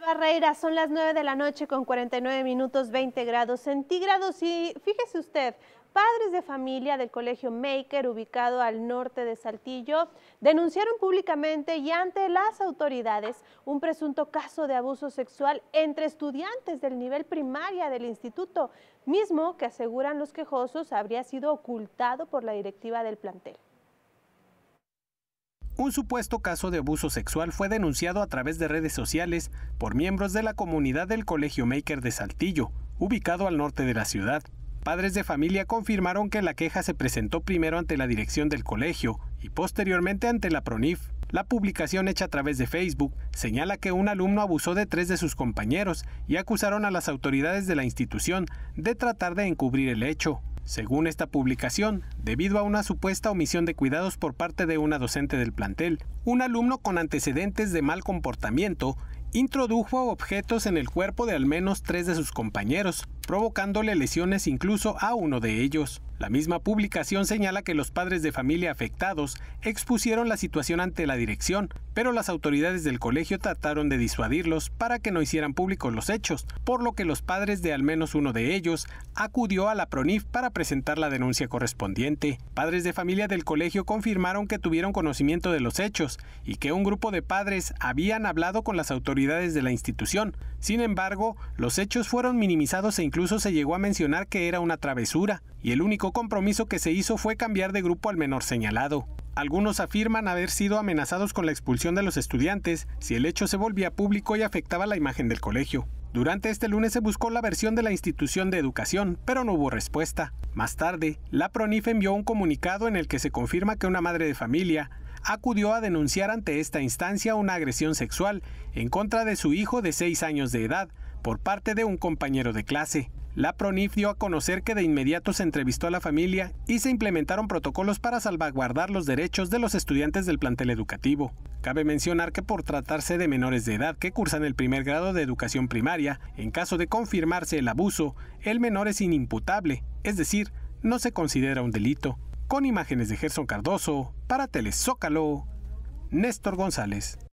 Barreira. Son las 9 de la noche con 49 minutos 20 grados centígrados. Y fíjese usted, padres de familia del colegio Maker, ubicado al norte de Saltillo, denunciaron públicamente y ante las autoridades un presunto caso de abuso sexual entre estudiantes del nivel primaria del instituto, mismo que aseguran los quejosos habría sido ocultado por la directiva del plantel. Un supuesto caso de abuso sexual fue denunciado a través de redes sociales por miembros de la comunidad del Colegio Maker de Saltillo, ubicado al norte de la ciudad. Padres de familia confirmaron que la queja se presentó primero ante la dirección del colegio y posteriormente ante la PRONIF. La publicación hecha a través de Facebook señala que un alumno abusó de tres de sus compañeros y acusaron a las autoridades de la institución de tratar de encubrir el hecho. Según esta publicación, debido a una supuesta omisión de cuidados por parte de una docente del plantel, un alumno con antecedentes de mal comportamiento introdujo objetos en el cuerpo de al menos tres de sus compañeros, provocándole lesiones incluso a uno de ellos. La misma publicación señala que los padres de familia afectados expusieron la situación ante la dirección, pero las autoridades del colegio trataron de disuadirlos para que no hicieran públicos los hechos, por lo que los padres de al menos uno de ellos acudió a la PRONIF para presentar la denuncia correspondiente. Padres de familia del colegio confirmaron que tuvieron conocimiento de los hechos y que un grupo de padres habían hablado con las autoridades de la institución. Sin embargo, los hechos fueron minimizados e incluso Incluso se llegó a mencionar que era una travesura, y el único compromiso que se hizo fue cambiar de grupo al menor señalado. Algunos afirman haber sido amenazados con la expulsión de los estudiantes si el hecho se volvía público y afectaba la imagen del colegio. Durante este lunes se buscó la versión de la institución de educación, pero no hubo respuesta. Más tarde, la PRONIF envió un comunicado en el que se confirma que una madre de familia acudió a denunciar ante esta instancia una agresión sexual en contra de su hijo de 6 años de edad, por parte de un compañero de clase. La PRONIF dio a conocer que de inmediato se entrevistó a la familia y se implementaron protocolos para salvaguardar los derechos de los estudiantes del plantel educativo. Cabe mencionar que por tratarse de menores de edad que cursan el primer grado de educación primaria, en caso de confirmarse el abuso, el menor es inimputable, es decir, no se considera un delito. Con imágenes de Gerson Cardoso, para Telesócalo, Néstor González.